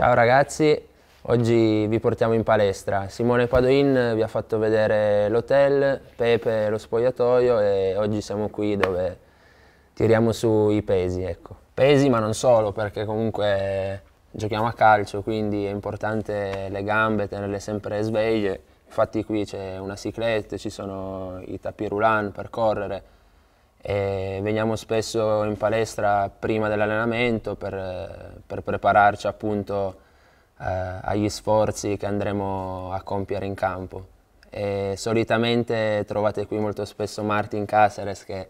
Ciao ragazzi, oggi vi portiamo in palestra. Simone Padoin vi ha fatto vedere l'hotel, Pepe lo spogliatoio e oggi siamo qui dove tiriamo su i pesi, ecco. Pesi ma non solo, perché comunque giochiamo a calcio, quindi è importante le gambe, tenerle sempre sveglie. Infatti qui c'è una ciclette, ci sono i tapis roulant per correre, e veniamo spesso in palestra prima dell'allenamento per, per prepararci appunto eh, agli sforzi che andremo a compiere in campo. E solitamente trovate qui molto spesso Martin Caceres che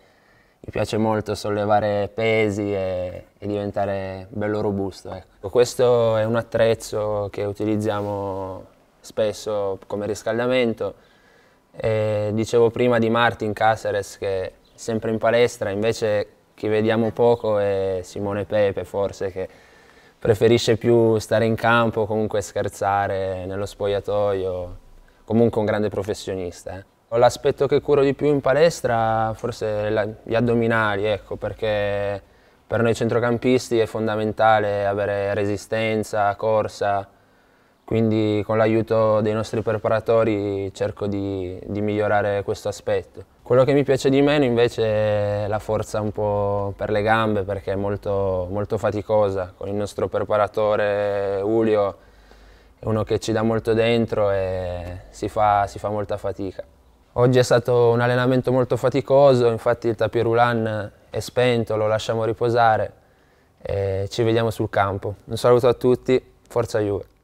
mi piace molto sollevare pesi e, e diventare bello robusto. Ecco. Questo è un attrezzo che utilizziamo spesso come riscaldamento. E dicevo prima di Martin Caceres che sempre in palestra, invece chi vediamo poco è Simone Pepe forse che preferisce più stare in campo, comunque scherzare nello spogliatoio, comunque un grande professionista. Eh. L'aspetto che curo di più in palestra forse la, gli addominali, ecco, perché per noi centrocampisti è fondamentale avere resistenza, corsa, quindi con l'aiuto dei nostri preparatori cerco di, di migliorare questo aspetto. Quello che mi piace di meno invece è la forza un po' per le gambe perché è molto, molto faticosa. Con il nostro preparatore Ulio è uno che ci dà molto dentro e si fa, si fa molta fatica. Oggi è stato un allenamento molto faticoso, infatti il tapis roulant è spento, lo lasciamo riposare e ci vediamo sul campo. Un saluto a tutti, forza Juve!